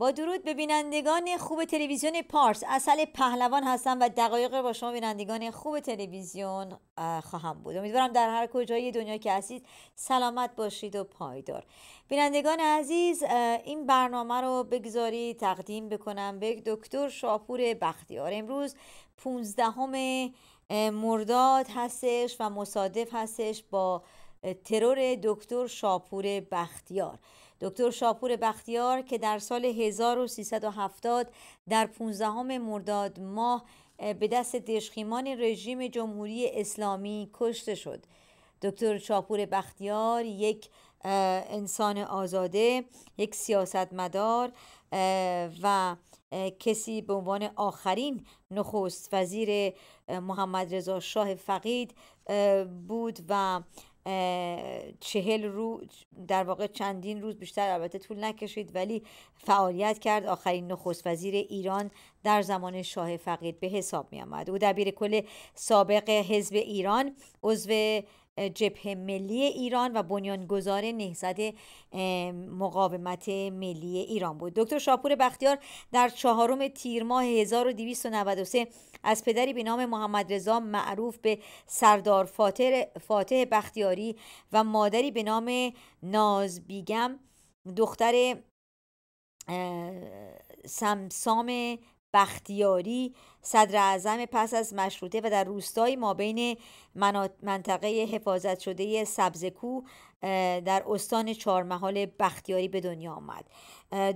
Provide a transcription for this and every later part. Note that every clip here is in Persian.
با درود به بینندگان خوب تلویزیون پارس اصل پهلوان هستم و دقایق با شما بینندگان خوب تلویزیون خواهم بود امیدوارم در هر کجای دنیا که هستید سلامت باشید و پایدار بینندگان عزیز این برنامه رو بگذاری تقدیم بکنم به دکتر شاپور بختیار امروز 15 مرداد هستش و مصادف هستش با ترور دکتر شاپور بختیار دکتر شاپور بختیار که در سال 1370 در 15 مرداد ماه به دست دشخیمان رژیم جمهوری اسلامی کشته شد دکتر شاپور بختیار یک انسان آزاده یک سیاستمدار و کسی به عنوان آخرین نخست وزیر محمد رضا شاه فقید بود و چهل روز در واقع چندین روز بیشتر البته طول نکشید ولی فعالیت کرد آخرین نخست وزیر ایران در زمان شاه فقید به حساب می آمد او دبیر کل سابق حزب ایران عضو جبه ملی ایران و بنیانگذار نهضت مقاومت ملی ایران بود دکتر شاپور بختیار در چهارم تیر ماه 1293 از پدری به نام محمد رضا معروف به سردار فاتح بختیاری و مادری به نام ناز بیگم دختر سمسام بختیاری صدر اعظم پس از مشروطه و در روستای ما بین منطقه حفاظت شده سبزکو در استان چهارمحال بختیاری به دنیا آمد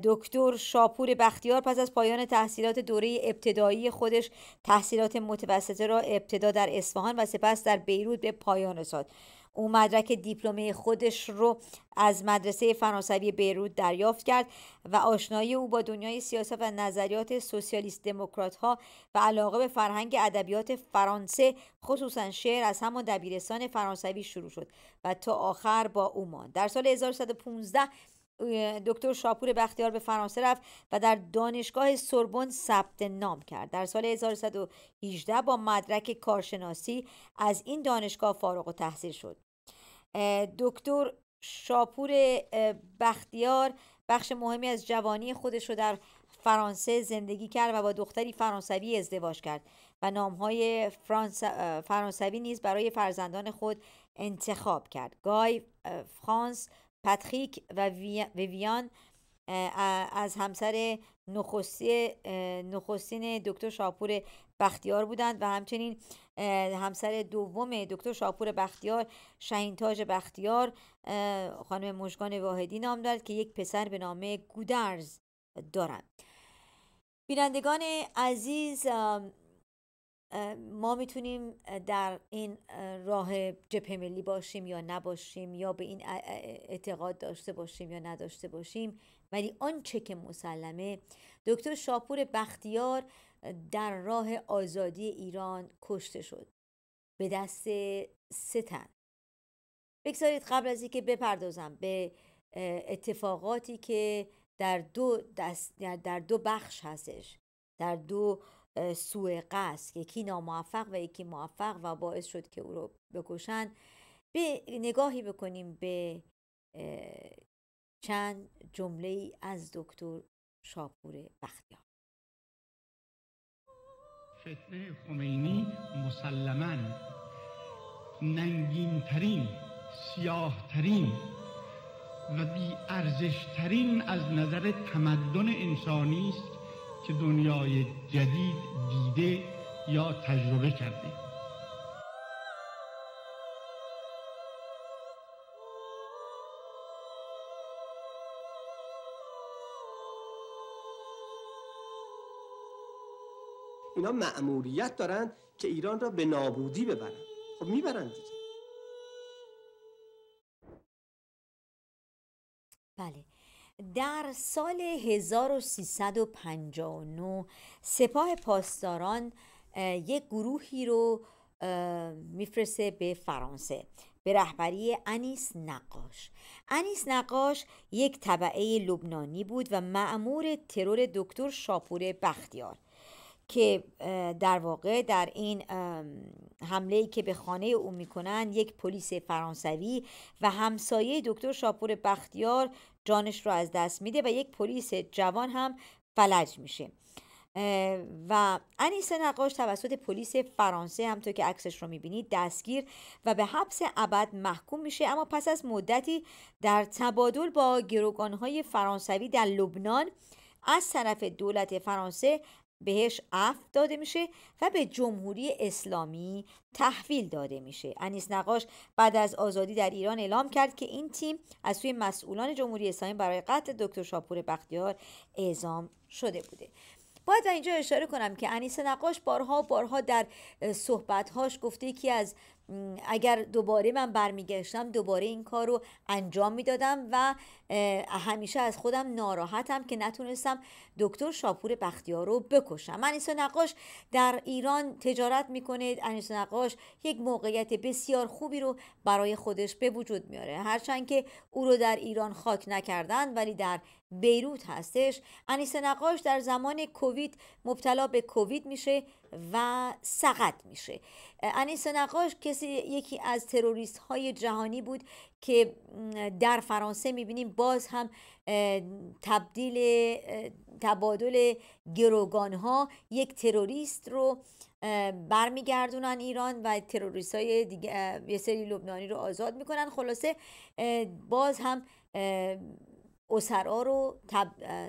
دکتر شاپور بختیار پس از پایان تحصیلات دوره ابتدایی خودش تحصیلات متوسطه را ابتدا در اصفهان و سپس در بیروت به پایان رساند او مدرک دیپلمه خودش رو از مدرسه فرانسوی بیروت دریافت کرد و آشنایی او با دنیای سیاست و نظریات سوسیالیست دموکرات ها و علاقه به فرهنگ ادبیات فرانسه خصوصا شعر از همان دبیرستان فرانسوی شروع شد و تا آخر با او ماند در سال 1115 دکتر شاپور بختیار به فرانسه رفت و در دانشگاه سوربن ثبت نام کرد در سال 1118 با مدرک کارشناسی از این دانشگاه فارغ و تحصیل شد دکتر شاپور بختیار بخش مهمی از جوانی خودش رو در فرانسه زندگی کرد و با دختری فرانسوی ازدواج کرد و نامهای فرانس... فرانسوی نیز برای فرزندان خود انتخاب کرد گای فرانس پتخیک و ویویان از همسر نخستی نخستین دکتر شاپور بختیار بودند و همچنین همسر دوم دکتر شاپور بختیار شهینتاج بختیار خانم مشگان واحدی نام دارد که یک پسر به نام گودرز دارند بینندگان عزیز ما میتونیم در این راه جبهه ملی باشیم یا نباشیم یا به این اعتقاد داشته باشیم یا نداشته باشیم ولی آنچه که مسلمه دکتر شاپور بختیار در راه آزادی ایران کشته شد به دست ستن بگذارید قبل از اینکه بپردازم به اتفاقاتی که در دو, در دو بخش هستش در دو سوء قصد یکی ناموفق و یکی موفق و باعث شد که او رو بکشند به نگاهی بکنیم به چند جمله ای از دکتر شاپور بختیار فتنه خمینی مسلما ننگینترین سیاهترین و ترین از نظر تمدن انسانی است که دنیای جدید دیده یا تجربه کرده اینا مأموریت دارند که ایران را به نابودی ببرند خب میبرن دیگه بله در سال 1359 سپاه پاسداران یک گروهی رو میفرسته به فرانسه به رهبری انیس نقاش انیس نقاش یک طبعه لبنانی بود و معمور ترور دکتر شاپور بختیار که در واقع در این حمله ای که به خانه او میکنن یک پلیس فرانسوی و همسایه دکتر شاپور بختیار جانش رو از دست میده و یک پلیس جوان هم فلج میشه و انیس نقاش توسط پلیس فرانسه تو که عکسش رو میبینید دستگیر و به حبس ابد محکوم میشه اما پس از مدتی در تبادل با گروگانهای فرانسوی در لبنان از طرف دولت فرانسه بهش عفو داده میشه و به جمهوری اسلامی تحویل داده میشه انیس نقاش بعد از آزادی در ایران اعلام کرد که این تیم از سوی مسئولان جمهوری اسلامی برای قتل دکتر شاپور بختیار اعزام شده بوده باید و اینجا اشاره کنم که انیس نقاش بارها بارها در صحبتهاش گفته که از اگر دوباره من برمیگشتم دوباره این کار رو انجام میدادم و همیشه از خودم ناراحتم که نتونستم دکتر شاپور بختیار رو بکشم انیسا نقاش در ایران تجارت میکنه انیسا نقاش یک موقعیت بسیار خوبی رو برای خودش به وجود میاره هرچند که او رو در ایران خاک نکردن ولی در بیروت هستش انیسا نقاش در زمان کووید مبتلا به کووید میشه و سقط میشه انیس نقاش کسی یکی از تروریست های جهانی بود که در فرانسه میبینیم باز هم تبدیل تبادل گروگان ها یک تروریست رو برمیگردونن ایران و تروریست های یه سری لبنانی رو آزاد میکنن خلاصه باز هم اسرا رو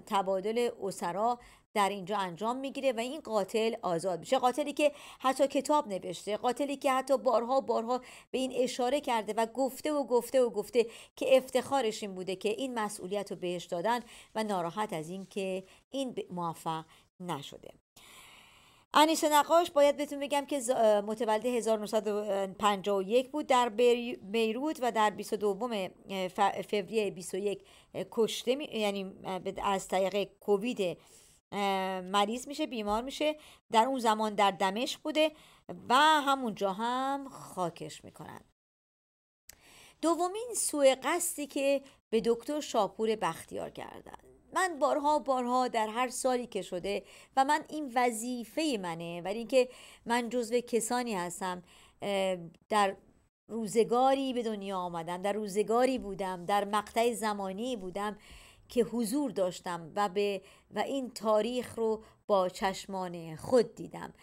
تبادل اسرا در اینجا انجام میگیره و این قاتل آزاد میشه قاتلی که حتی کتاب نوشته قاتلی که حتی بارها بارها به این اشاره کرده و گفته و گفته و گفته که افتخارش این بوده که این مسئولیت رو بهش دادن و ناراحت از اینکه این موفق نشده انیس نقاش باید بهتون بگم که متولد 1951 بود در بیروت و در 22 فوریه 21 کشته می... یعنی از طریق کووید مریض میشه بیمار میشه در اون زمان در دمشق بوده و همونجا هم خاکش میکنن دومین سوء قصدی که به دکتر شاپور بختیار کردن من بارها بارها در هر سالی که شده و من این وظیفه منه ولی اینکه من جزو کسانی هستم در روزگاری به دنیا آمدم در روزگاری بودم در مقطع زمانی بودم که حضور داشتم و, به و این تاریخ رو با چشمان خود دیدم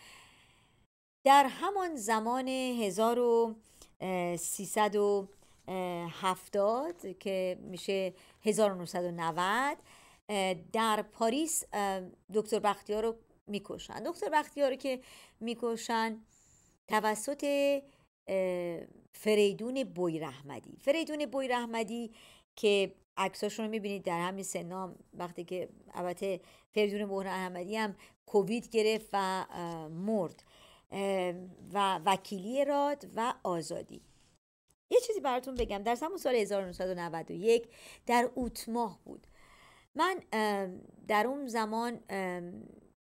در همان زمان 1370 که میشه 1990 در پاریس دکتر بختیار رو میکشن دکتر بختیار رو که میکشن توسط فریدون بویرحمدی فریدون بویرحمدی که عکساشون رو میبینید در همین نام وقتی که البته فریدون بحران احمدی هم کووید گرفت و مرد و وکیلی راد و آزادی یه چیزی براتون بگم در همون سال 1991 در اوت ماه بود من در اون زمان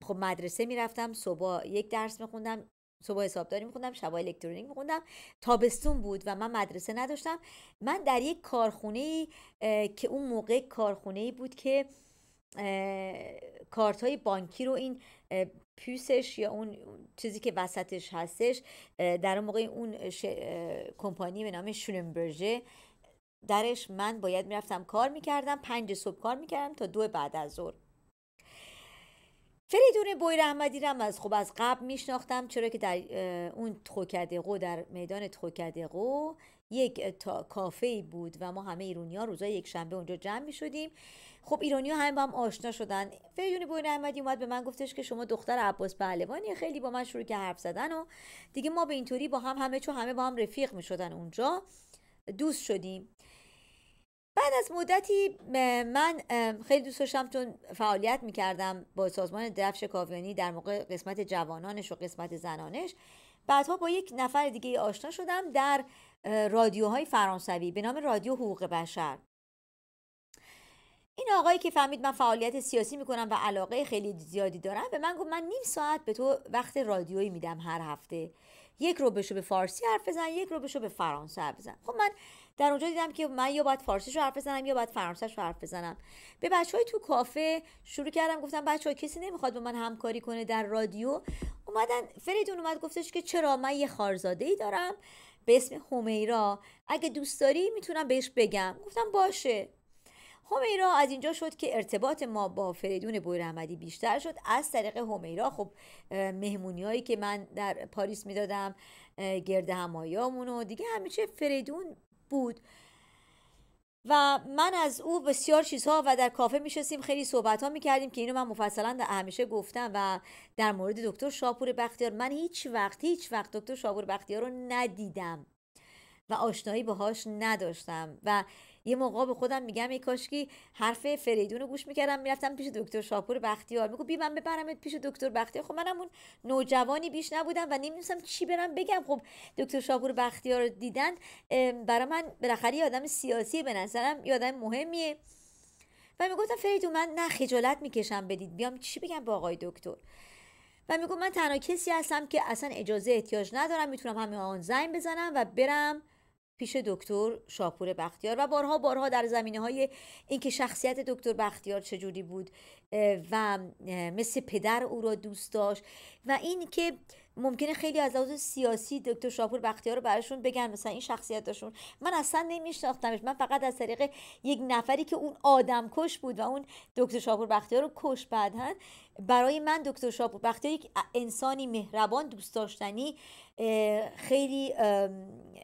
خب مدرسه میرفتم صبح یک درس میخوندم صبح حسابداری میخوندم شبای الکترونیک میخوندم تابستون بود و من مدرسه نداشتم من در یک کارخونه که اون موقع کارخونه بود که کارت های بانکی رو این پوسش یا اون چیزی که وسطش هستش در اون موقع اون ش... کمپانی به نام شولنبرژه درش من باید میرفتم کار میکردم پنج صبح کار میکردم تا دو بعد از ظهر فریدون بویر احمدی رم از خب از قبل میشناختم چرا که در اون تخوکدقو در میدان تخوکدقو یک تا کافه ای بود و ما همه ایرونی ها روزای یک شنبه اونجا جمع می شدیم خب ایرانی ها همه با هم آشنا شدن فریدون بوین احمدی اومد به من گفتش که شما دختر عباس پهلوانی خیلی با من شروع که حرف زدن و دیگه ما به اینطوری با هم همه چون همه با هم رفیق می شدن اونجا دوست شدیم بعد از مدتی من خیلی دوست داشتم چون فعالیت میکردم با سازمان دفش کاویانی در موقع قسمت جوانانش و قسمت زنانش بعدها با یک نفر دیگه آشنا شدم در رادیوهای فرانسوی به نام رادیو حقوق بشر این آقایی که فهمید من فعالیت سیاسی میکنم و علاقه خیلی زیادی دارم به من گفت من نیم ساعت به تو وقت رادیویی میدم هر هفته یک رو بشو به فارسی حرف بزن یک رو به فرانسه حرف بزن خب من در اونجا دیدم که من یا باید فارسیش رو حرف بزنم یا باید فرانسه رو حرف بزنم به بچه های تو کافه شروع کردم گفتم بچه ها کسی نمیخواد با من همکاری کنه در رادیو اومدن فریدون اومد گفتش که چرا من یه خارزاده ای دارم به اسم همیرا اگه دوست داری میتونم بهش بگم گفتم باشه همیرا از اینجا شد که ارتباط ما با فریدون بویرحمدی بیشتر شد از طریق همیرا خب مهمونی که من در پاریس میدادم گرد همایامون و دیگه همیشه فریدون بود و من از او بسیار چیزها و در کافه میشستیم خیلی صحبت ها میکردیم که اینو من مفصلا همیشه گفتم و در مورد دکتر شاپور بختیار من هیچ وقت هیچ وقت دکتر شاپور بختیار رو ندیدم و آشنایی باهاش نداشتم و یه موقع به خودم میگم ای کاشکی حرف فریدون رو گوش میکردم میرفتم پیش دکتر شاپور بختیار میگو بی من ببرمت پیش دکتر بختیار خب منم اون نوجوانی بیش نبودم و نمیدونستم چی برم بگم خب دکتر شاپور بختیار رو دیدن برای من بالاخره یه آدم سیاسی به نظرم یه آدم مهمیه و میگفتم فریدون من نه خجالت میکشم بدید بیام چی بگم با آقای دکتر و میگو من تنها کسی هستم که اصلا اجازه احتیاج ندارم میتونم همه آن زنگ بزنم و برم پیش دکتر شاپور بختیار و بارها بارها در زمینه های اینکه شخصیت دکتر بختیار چجوری بود و مثل پدر او را دوست داشت و اینکه ممکنه خیلی از لحاظ سیاسی دکتر شاپور بختیار رو براشون بگن مثلا این شخصیت من اصلا نمیشناختمش من فقط از طریق یک نفری که اون آدم کش بود و اون دکتر شاپور بختیار رو کش بعدن برای من دکتر شاپور بختیار یک انسانی مهربان دوست داشتنی خیلی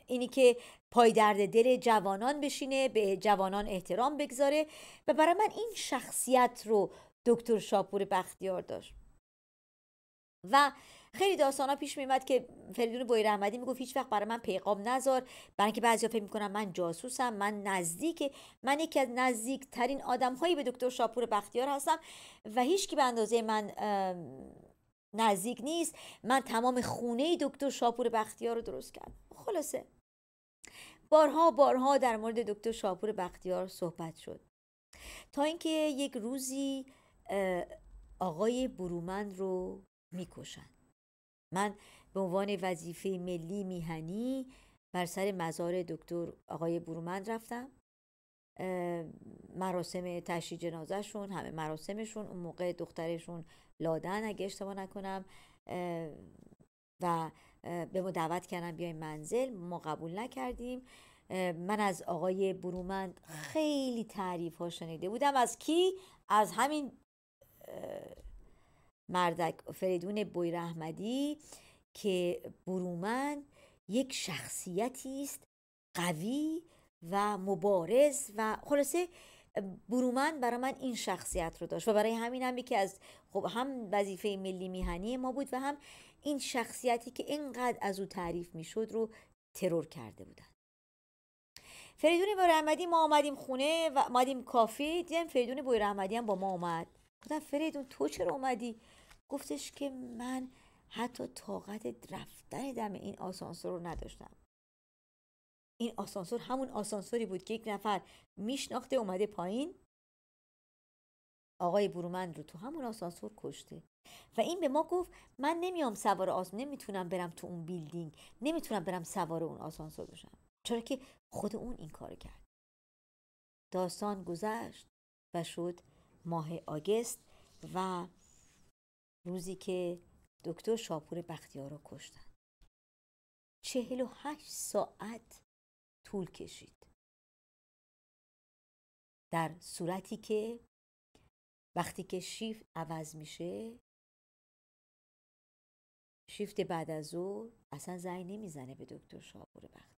اینی که پای درد دل جوانان بشینه به جوانان احترام بگذاره و برای من این شخصیت رو دکتر شاپور بختیار داشت و خیلی ها پیش میمد که فریدون بوی می میگفت هیچ وقت برای من پیغام نذار برای اینکه بعضی فکر میکنن من جاسوسم من نزدیک من یکی از نزدیک ترین آدم هایی به دکتر شاپور بختیار هستم و هیچ کی به اندازه من نزدیک نیست من تمام خونه دکتر شاپور بختیار رو درست کردم خلاصه بارها بارها در مورد دکتر شاپور بختیار صحبت شد تا اینکه یک روزی آقای برومند رو میکشند من به عنوان وظیفه ملی میهنی بر سر مزار دکتر آقای برومند رفتم مراسم تشییع جنازهشون همه مراسمشون اون موقع دخترشون لادن اگه اشتباه نکنم و به ما دعوت کردم بیاین منزل ما قبول نکردیم من از آقای برومند خیلی تعریف ها شنیده بودم از کی از همین مردک فریدون بویرحمدی که برومند یک شخصیتی است قوی و مبارز و خلاصه برومند برای من این شخصیت رو داشت و برای همین هم یکی از خب هم وظیفه ملی میهنی ما بود و هم این شخصیتی که اینقدر از او تعریف میشد رو ترور کرده بودن فریدون احمدی ما آمدیم خونه و آمدیم کافی دیدم فریدون احمدی هم با ما آمد گفتم فریدون تو چرا اومدی گفتش که من حتی طاقت رفتن دم این آسانسور رو نداشتم این آسانسور همون آسانسوری بود که یک نفر میشناخته اومده پایین آقای برومند رو تو همون آسانسور کشته و این به ما گفت من نمیام سوار آسانسور نمیتونم برم تو اون بیلدینگ نمیتونم برم سوار اون آسانسور بشم چرا که خود اون این کار کرد داستان گذشت و شد ماه آگست و روزی که دکتر شاپور بختیار رو کشتن چهل و هشت ساعت طول کشید در صورتی که وقتی که شیفت عوض میشه شیفت بعد از ظهر اصلا زنگ نمیزنه به دکتر شاپور بختیار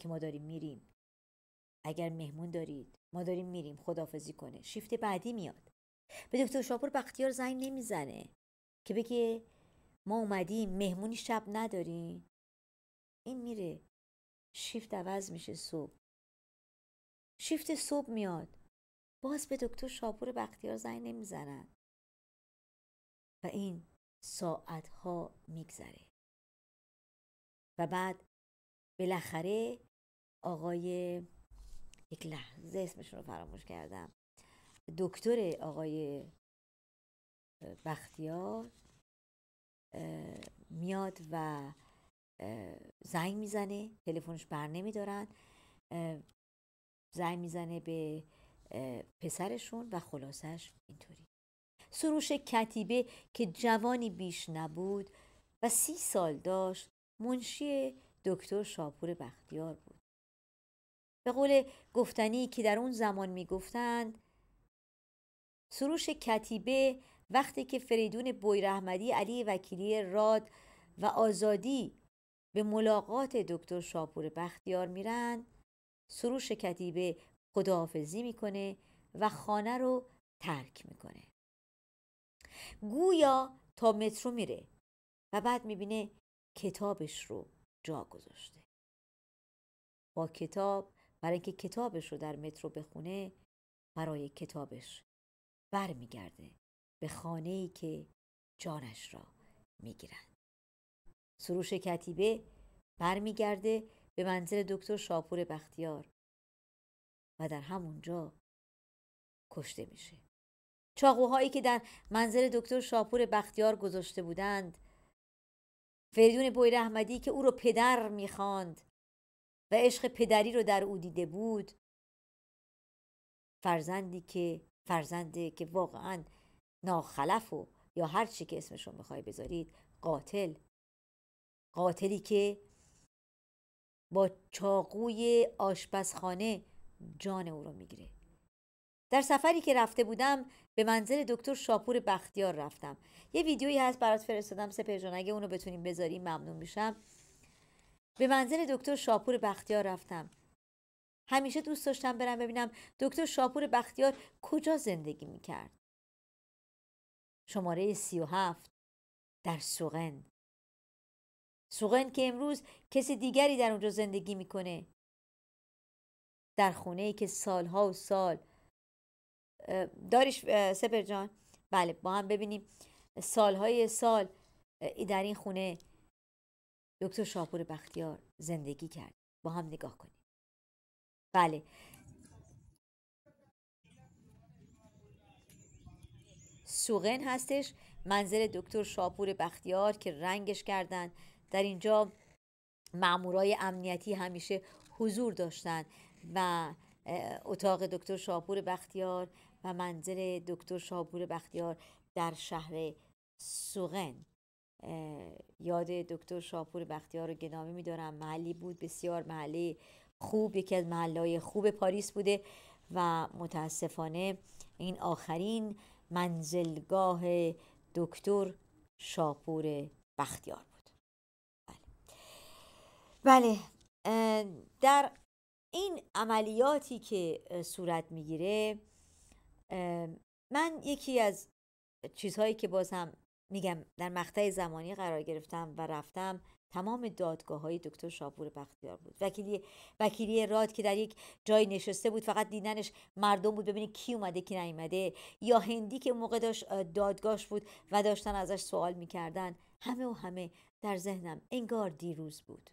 که ما داریم میریم اگر مهمون دارید ما داریم میریم خدافزی کنه شیفت بعدی میاد به دکتر شاپور بختیار زنگ نمیزنه که بگه ما اومدیم مهمونی شب نداریم این میره شیفت عوض میشه صبح شیفت صبح میاد باز به دکتر شاپور بختیار زنگ نمیزنن و این ها میگذره و بعد بالاخره آقای یک لحظه اسمشون رو فراموش کردم دکتر آقای بختیار میاد و زنگ میزنه تلفنش بر نمیدارن زنگ میزنه به پسرشون و خلاصش اینطوری سروش کتیبه که جوانی بیش نبود و سی سال داشت منشی دکتر شاپور بختیار بود به قول گفتنی که در اون زمان میگفتند سروش کتیبه وقتی که فریدون بویرحمدی علی وکیلی راد و آزادی به ملاقات دکتر شاپور بختیار میرن سروش کتیبه خداحافظی میکنه و خانه رو ترک میکنه گویا تا مترو میره و بعد میبینه کتابش رو جا گذاشته با کتاب برای اینکه کتابش رو در مترو بخونه برای کتابش برمیگرده به خانه ای که جانش را میگیرند سروش کتیبه برمیگرده به منزل دکتر شاپور بختیار و در همونجا کشته میشه چاقوهایی که در منزل دکتر شاپور بختیار گذاشته بودند فریدون بویر احمدی که او رو پدر میخواند و عشق پدری رو در او دیده بود فرزندی که فرزنده که واقعا ناخلف و یا هر چی که اسمش رو میخوای بذارید قاتل قاتلی که با چاقوی آشپزخانه جان او رو میگیره در سفری که رفته بودم به منزل دکتر شاپور بختیار رفتم یه ویدیویی هست برات فرستادم سپر اگه اونو بتونیم بذاریم ممنون میشم به منزل دکتر شاپور بختیار رفتم همیشه دوست داشتم برم ببینم دکتر شاپور بختیار کجا زندگی میکرد شماره 37 در سوغن سوغن که امروز کسی دیگری در اونجا زندگی میکنه در خونه ای که سالها و سال داریش سپر جان بله با هم ببینیم سالهای سال در این خونه دکتر شاپور بختیار زندگی کرد با هم نگاه کنیم بله سوغن هستش منزل دکتر شاپور بختیار که رنگش کردن در اینجا مامورای امنیتی همیشه حضور داشتن و اتاق دکتر شاپور بختیار و منزل دکتر شاپور بختیار در شهر سوغن یاد دکتر شاپور بختیار رو گنامه میدارم محلی بود بسیار محلی خوب یکی از محلهای خوب پاریس بوده و متاسفانه این آخرین منزلگاه دکتر شاپور بختیار بود بله, بله. در این عملیاتی که صورت میگیره من یکی از چیزهایی که بازم میگم در مقطع زمانی قرار گرفتم و رفتم تمام دادگاه های دکتر شاپور بختیار بود وکیلی وکیلی راد که در یک جای نشسته بود فقط دیدنش مردم بود ببینید کی اومده کی نیومده یا هندی که موقع داشت دادگاهش بود و داشتن ازش سوال میکردن همه و همه در ذهنم انگار دیروز بود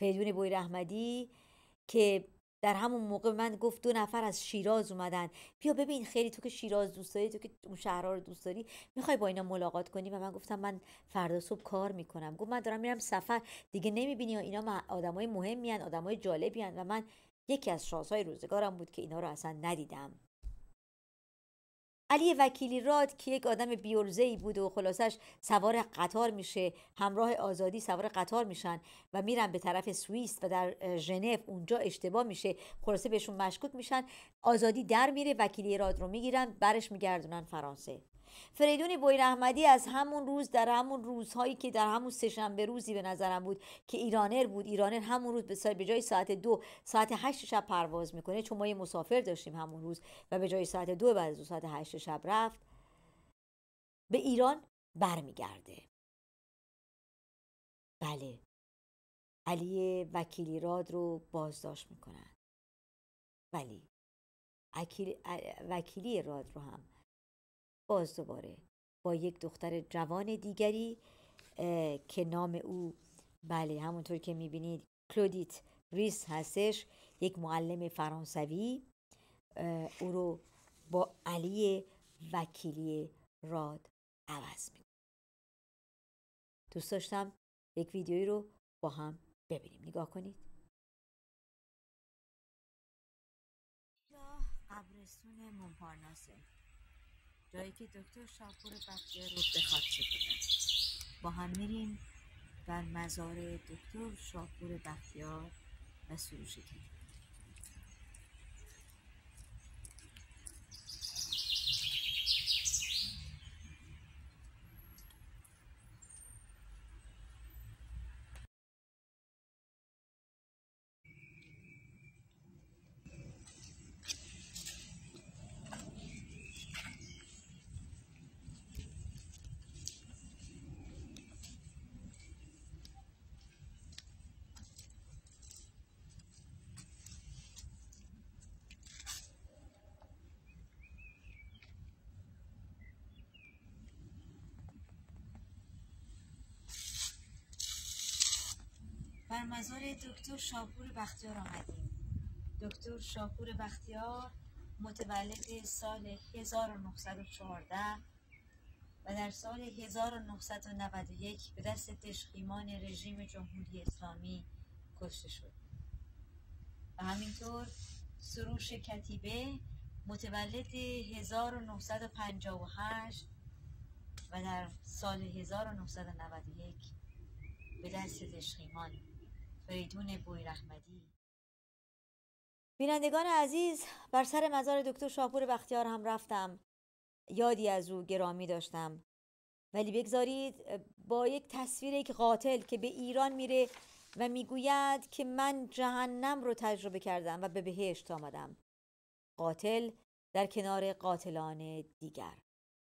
فریدون بوی رحمدی که در همون موقع من گفت دو نفر از شیراز اومدن بیا ببین خیلی تو که شیراز دوست داری تو که اون شهرها رو دوست داری میخوای با اینا ملاقات کنی و من گفتم من فردا صبح کار میکنم گفت من دارم میرم سفر دیگه نمیبینی اینا آدمای مهمیان آدمای جالبیان و من یکی از های روزگارم بود که اینا رو اصلا ندیدم علی وکیلی راد که یک آدم بیورزه ای بوده و خلاصش سوار قطار میشه همراه آزادی سوار قطار میشن و میرن به طرف سوئیس و در ژنو اونجا اشتباه میشه خلاصه بهشون مشکوک میشن آزادی در میره وکیلی راد رو میگیرن برش میگردونن فرانسه فریدون بویر احمدی از همون روز در همون روزهایی که در همون سهشنبه روزی به نظرم بود که ایرانر بود ایرانر همون روز به به جای ساعت دو ساعت هشت شب پرواز میکنه چون ما یه مسافر داشتیم همون روز و به جای ساعت دو بعد از ساعت هشت شب رفت به ایران برمیگرده بله علی وکیلی راد رو بازداشت میکنن ولی بله. وکیلی راد رو هم باز دوباره با یک دختر جوان دیگری که نام او بله همونطور که میبینید کلودیت ریس هستش یک معلم فرانسوی او رو با علی وکیلی راد عوض میکنه دوست داشتم یک ویدیویی رو با هم ببینیم نگاه کنید قبرستون مونپارناسه جایی که دکتر شاپور بختیار رو به خاطر بودن با هم میریم در مزار دکتر شاپور بختیار و سروش بر مزار دکتر شاپور بختیار آمدیم دکتر شاپور بختیار متولد سال 1914 و در سال 1991 به دست تشخیمان رژیم جمهوری اسلامی کشته شد و همینطور سروش کتیبه متولد 1958 و در سال 1991 به دست تشخیمان فریدون بویرحمدی بینندگان عزیز بر سر مزار دکتر شاپور بختیار هم رفتم یادی از او گرامی داشتم ولی بگذارید با یک تصویر یک قاتل که به ایران میره و میگوید که من جهنم رو تجربه کردم و به بهشت آمدم قاتل در کنار قاتلان دیگر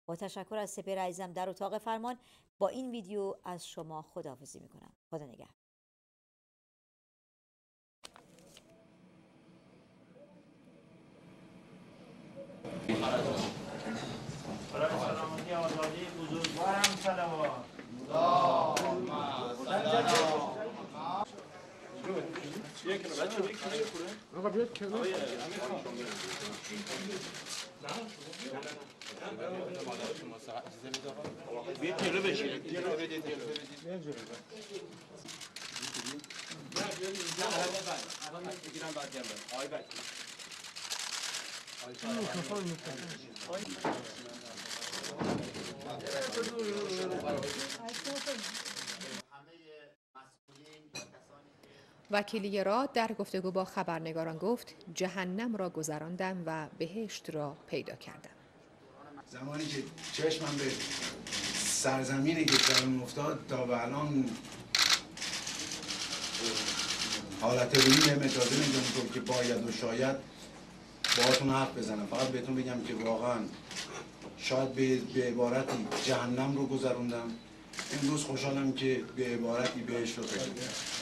با تشکر از سپر عزیزم در اتاق فرمان با این ویدیو از شما خداحافظی میکنم خدا نگهدار سلامتی آقا وکیلی را در گفتگو با خبرنگاران گفت جهنم را گذراندم و بهشت را پیدا کردم زمانی که چشمم به سرزمینی که درون افتاد تا به الان حالت روی مدادن که باید و شاید باهاتون حرف بزنم فقط بهتون بگم که واقعا شاید به, به عبارتی جهنم رو گذروندم امروز خوشحالم که به عبارتی بهش رو بگم.